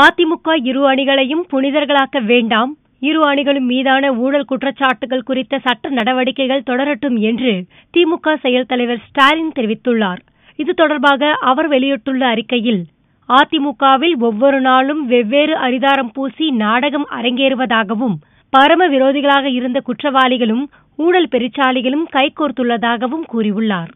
அதிமுக இரு அணிகளையும் புனிதர்களாக்க வேண்டாம் இரு அணிகளும் மீதான ஊழல் குற்றச்சாட்டுகள் குறித்த சட்ட நடவடிக்கைகள் தொடரட்டும் என்று திமுக செயல் தலைவர் ஸ்டாலின் தெரிவித்துள்ளார் இது தொடர்பாக அவர் வெளியிட்டுள்ள அறிக்கையில் அதிமுகவில் ஒவ்வொரு நாளும் வெவ்வேறு அரிதாரம் பூசி நாடகம் அரங்கேறுவதாகவும் பரம விரோதிகளாக இருந்த குற்றவாளிகளும் ஊழல் பெருச்சாளிகளும் கைகோர்த்துள்ளதாகவும் கூறியுள்ளார்